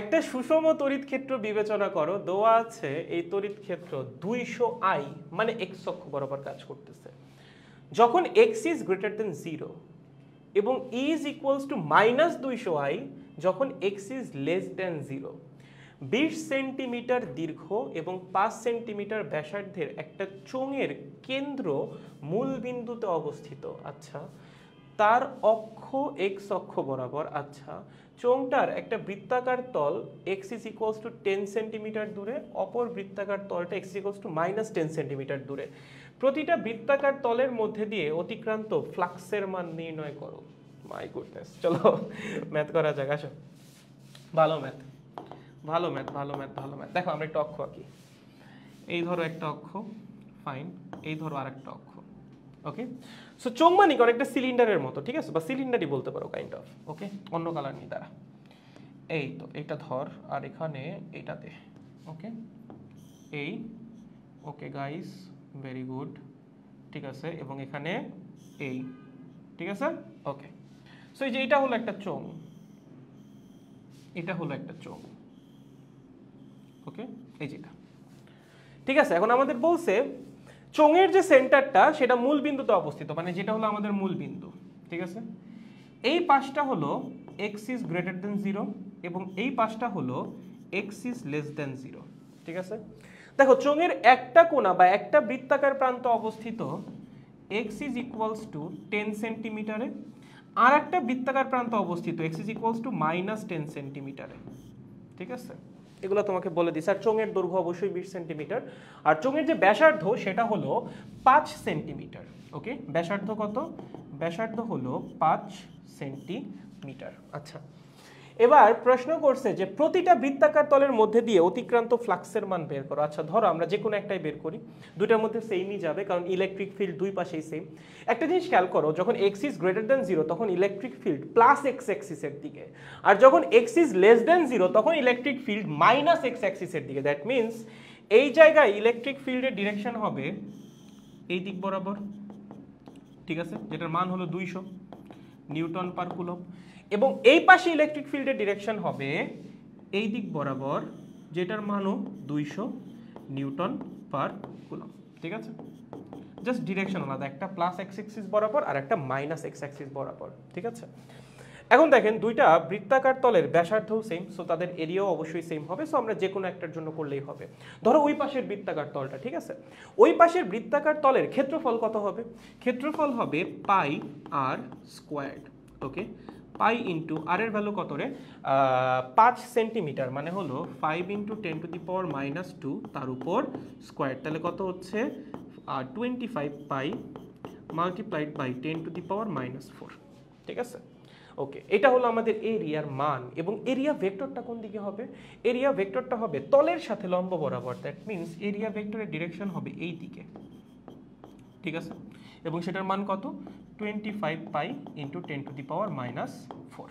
একটা সুষম তড়িৎ ক্ষেত্র বিবেচনা করো দেওয়া আছে এই তড়িৎ ক্ষেত্র দুইশো আই মানে এক্স অক্ষ বরাবর কাজ করতেছে যখন x is greater than zero এবং E is equals to minus দুইশো আই যখন x is less than zero বিশ সেন্টিমিটার দীর্ঘ এবং পাঁচ সেন্টিমিটার ব্যাসার্ধের একটা চোঙের কেন্দ্র মূলবিন্দুতে অবস্থিত আচ্ছা তার অক্ষ এক্স অক্ষ বরাবর আচ্ছা চোঙটার একটা বৃত্তাকার তল x is equals to ten centimetre দূরে অপর বৃত্তাকার তলটা x equals to minus ten centimetre দূরে প্রতিটা বৃত্তাকার তলের মধ্যে দিয়ে অতিক্রান্ত ফ্লাক্সের মান নির্ণয় করো মাই গুডনেস চলো ম্যাথ করা যাক আসো ভালো ম্যাথ ভালো ম্যাথ ভালো ম্যাথ ভালো ম্যাথ দেখো আমরা একটা অক্ষ আঁকি এই ধরো একটা অক্ষ ফাইন এই ধরো আর একটা অক্ষ ওকে সো চোংমানিক অনেকটা সিলিন্ডারের মতো ঠিক আছে বা সিলিন্ডারই বলতে পারো কাইন্ড অফ ওকে অন্য কালার নিয়ে দ্বারা এই তো এটা ধর আর এখানে এটাতে ওকে এই ওকে গাইস ভেরি গুড ঠিক আছে এবং এখানে এই ঠিক আছে ওকে সো এই যে এটা হলো একটা চোং এটা হলো একটা চোং ওকে এই যেটা ঠিক আছে এখন আমাদের বলছে চোঙের যে সেন্টারটা সেটা মূল বিন্দুতে অবস্থিত মানে যেটা হলো আমাদের মূল বিন্দু ঠিক আছে এই পাশটা হলো x is greater than zero এবং এই পাশটা হলো x is less than zero ঠিক আছে দেখো চোঙের একটা কোনা বা একটা বৃত্তাকার প্রান্ত অবস্থিত x is equals to ten সেন্টিমিটারে আর একটা বৃত্তাকার প্রান্ত অবস্থিত x is equals to minus ten সেন্টিমিটারে ঠিক আছে এগুলো তোমাকে বলে দিস আর চোঙের দৈর্ঘ্য অবশ্যই বিশ সেন্টিমিটার আর চোঙের যে ব্যাসার্ধ সেটা হলো পাঁচ সেন্টিমিটার ওকে ব্যাসার্ধ কত ব্যাসার্ধ হলো পাঁচ সেন্টিমিটার আচ্ছা এবার প্রশ্ন করছে যে প্রতিটা বৃত্তাকার তলের মধ্যে দিয়ে অতিক্রান্ত ফ্লাক্সের মান বের করো আচ্ছা ধরো আমরা যে কোনো একটাই বের করি দুটার মধ্যে সেমই যাবে কারণ ইলেকট্রিক ফিল্ড দুই পাশেই সেম একটা জিনিস খেয়াল করো যখন x is greater than zero তখন ইলেকট্রিক ফিল্ড প্লাস এক্স অ্যাক্সিসের দিকে আর যখন x is less than zero তখন ইলেকট্রিক ফিল্ড মাইনাস এক্স অ্যাক্সিসের দিকে দ্যাট মিনস এই জায়গায় ইলেকট্রিক ফিল্ডের ডিরেকশন হবে এই দিক বরাবর ঠিক আছে যেটার মান হলো দুইশো নিউটন পার কুলম এবং এই পাশে ইলেকট্রিক ফিল্ডের ডিরেকশন হবে এই দিক বরাবর যেটার মানও দুইশো নিউটন পার কুলম ঠিক আছে জাস্ট ডিরেকশন আলাদা একটা প্লাস এক্স অ্যাক্সিস বরাবর আর একটা মাইনাস এক্স অ্যাক্সিস বরাবর ঠিক আছে এখন দেখেন দুইটা বৃত্তাকার তলের ব্যাসার্ধও সেম সো তাদের এরিয়াও অবশ্যই সেম হবে সো আমরা যে কোনো একটার জন্য করলেই হবে ধরো ওই পাশের বৃত্তাকার তলটা ঠিক আছে ওই পাশের বৃত্তাকার তলের ক্ষেত্রফল কত হবে ক্ষেত্রফল হবে পাই আর স্কোয়ার্ড ওকে পাই ইন্টু আর এর ভ্যালু কত রে পাঁচ সেন্টিমিটার মানে হলো five into ten to the power minus two তার উপর স্কোয়ার তাহলে কত হচ্ছে twenty five pi multiplied by ten to the power minus four ঠিক আছে ওকে এটা হলো আমাদের এরিয়ার মান এবং এরিয়া ভেক্টরটা কোন দিকে হবে এরিয়া ভেক্টরটা হবে তলের সাথে লম্ব বরাবর দ্যাট মিনস এরিয়া ভেক্টরের ডিরেকশন হবে এই দিকে ঠিক আছে এবং সেটার মান কত twenty five pi into ten to the power minus four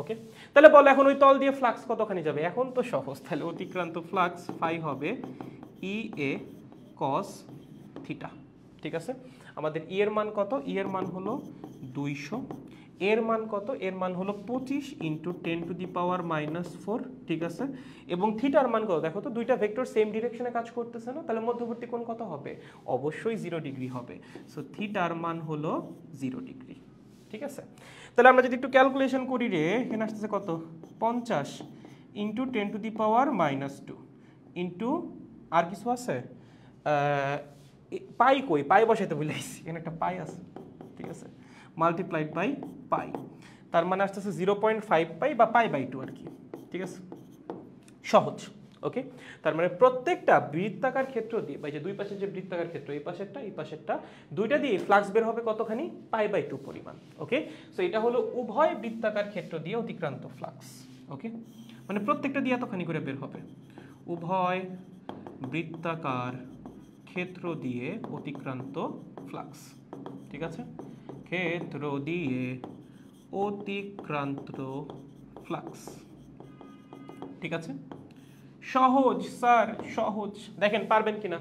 okay তাহলে বলো এখন ওই তল দিয়ে ফ্লাক্স কতখানি যাবে এখন তো সহজ তাহলে অতিক্রান্ত ফ্লাক্স ফাই হবে ই এ কস থিটা ঠিক আছে আমাদের ই e এর মান কত ই e এর মান হলো দুইশো এর মান কত এর মান হলো পঁচিশ into ten to the power minus four ঠিক আছে এবং থিটার মান কত দেখো তো দুইটা ভেক্টর সেম ডিরেকশনে কাজ করতেছে না তাহলে মধ্যবর্তী কোণ কত হবে অবশ্যই জিরো ডিগ্রি হবে সো থিটার মান হলো জিরো ডিগ্রি ঠিক আছে তাহলে আমরা যদি একটু ক্যালকুলেশন করি রে এখানে আসতেছে কত পঞ্চাশ into ten to the power minus two into আর কিছু আছে পাই কই পাই বসাইতে বলে এখানে একটা পাই আছে ঠিক আছে মাল্টিপ্লাইড বাই পাই তার মানে আসতেছে জিরো পয়েন্ট ফাইভ পাই বা পাই বাই টু আর কি ঠিক আছে সহজ ওকে তার মানে প্রত্যেকটা বৃত্তাকার ক্ষেত্র দিয়ে বা যে দুই পাশের যে বৃত্তাকার ক্ষেত্র এই পাশেরটা এই পাশেরটা দুইটা দিয়ে ফ্লাক্স বের হবে কতখানি পাই বাই টু পরিমাণ ওকে সো এটা হলো উভয় বৃত্তাকার ক্ষেত্র দিয়ে অতিক্রান্ত ফ্লাক্স ওকে মানে প্রত্যেকটা দিয়ে এতখানি করে বের হবে উভয় বৃত্তাকার ক্ষেত্র দিয়ে অতিক্রান্ত ফ্লাক্স ঠিক আছে ক্ষেত্র দিয়ে অতিক্রান্ত ফ্লাক্স ঠিক আছে সহজ স্যার সহজ দেখেন পারবেন কিনা